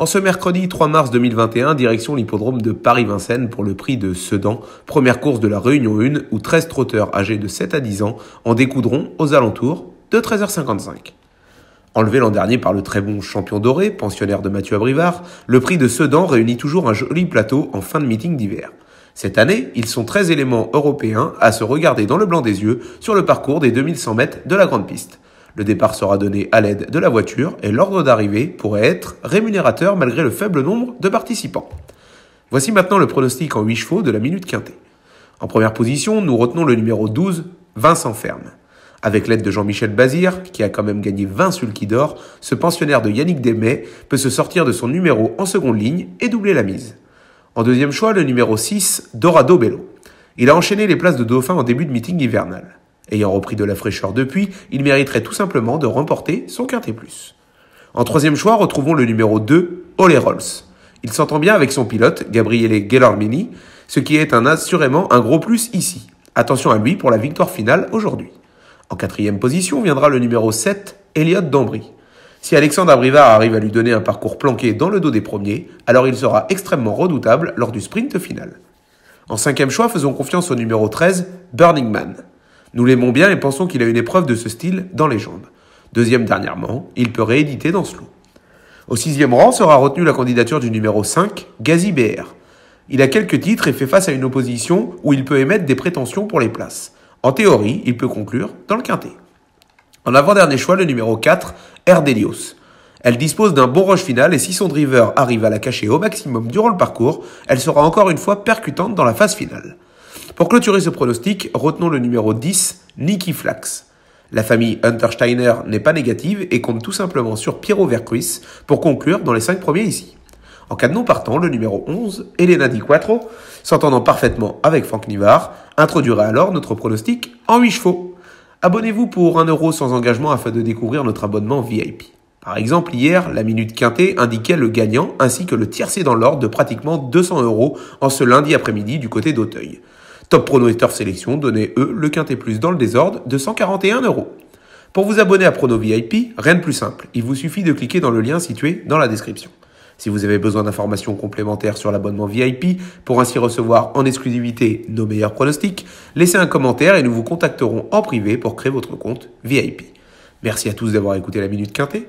En ce mercredi 3 mars 2021, direction l'hippodrome de Paris-Vincennes pour le prix de Sedan, première course de la Réunion 1 où 13 trotteurs âgés de 7 à 10 ans en découdront aux alentours de 13h55. Enlevé l'an dernier par le très bon champion doré, pensionnaire de Mathieu Abrivard, le prix de Sedan réunit toujours un joli plateau en fin de meeting d'hiver. Cette année, ils sont 13 éléments européens à se regarder dans le blanc des yeux sur le parcours des 2100 mètres de la grande piste. Le départ sera donné à l'aide de la voiture et l'ordre d'arrivée pourrait être rémunérateur malgré le faible nombre de participants. Voici maintenant le pronostic en 8 chevaux de la minute quintée. En première position, nous retenons le numéro 12, Vincent Ferme. Avec l'aide de Jean-Michel Bazir, qui a quand même gagné 20 sulky d'or, ce pensionnaire de Yannick Desmets peut se sortir de son numéro en seconde ligne et doubler la mise. En deuxième choix, le numéro 6, Dorado Bello. Il a enchaîné les places de dauphin en début de meeting hivernal. Ayant repris de la fraîcheur depuis, il mériterait tout simplement de remporter son quintet plus. En troisième choix, retrouvons le numéro 2, Ole Rolls. Il s'entend bien avec son pilote, Gabriele Gellarmini, ce qui est un assurément un gros plus ici. Attention à lui pour la victoire finale aujourd'hui. En quatrième position viendra le numéro 7, Elliot Dambry. Si Alexandre Abrivard arrive à lui donner un parcours planqué dans le dos des premiers, alors il sera extrêmement redoutable lors du sprint final. En cinquième choix, faisons confiance au numéro 13, Burning Man. Nous l'aimons bien et pensons qu'il a une épreuve de ce style dans les jambes. Deuxième dernièrement, il peut rééditer dans ce lot. Au sixième rang sera retenue la candidature du numéro 5, Gazi BR. Il a quelques titres et fait face à une opposition où il peut émettre des prétentions pour les places. En théorie, il peut conclure dans le quintet. En avant-dernier choix, le numéro 4, Erdelios. Elle dispose d'un bon rush final et si son driver arrive à la cacher au maximum durant le parcours, elle sera encore une fois percutante dans la phase finale. Pour clôturer ce pronostic, retenons le numéro 10, Niki Flax. La famille Untersteiner n'est pas négative et compte tout simplement sur Piero Vercuis pour conclure dans les 5 premiers ici. En cas de non partant, le numéro 11, Elena Di Quattro, s'entendant parfaitement avec Franck Nivard, introduira alors notre pronostic en 8 chevaux. Abonnez-vous pour 1 euro sans engagement afin de découvrir notre abonnement VIP. Par exemple, hier, la minute quintée indiquait le gagnant ainsi que le tiercé dans l'ordre de pratiquement 200 euros en ce lundi après-midi du côté d'Auteuil. Top Prono Sélection eux, le quintet plus dans le désordre de 141 euros. Pour vous abonner à Prono VIP, rien de plus simple. Il vous suffit de cliquer dans le lien situé dans la description. Si vous avez besoin d'informations complémentaires sur l'abonnement VIP pour ainsi recevoir en exclusivité nos meilleurs pronostics, laissez un commentaire et nous vous contacterons en privé pour créer votre compte VIP. Merci à tous d'avoir écouté la Minute Quintet.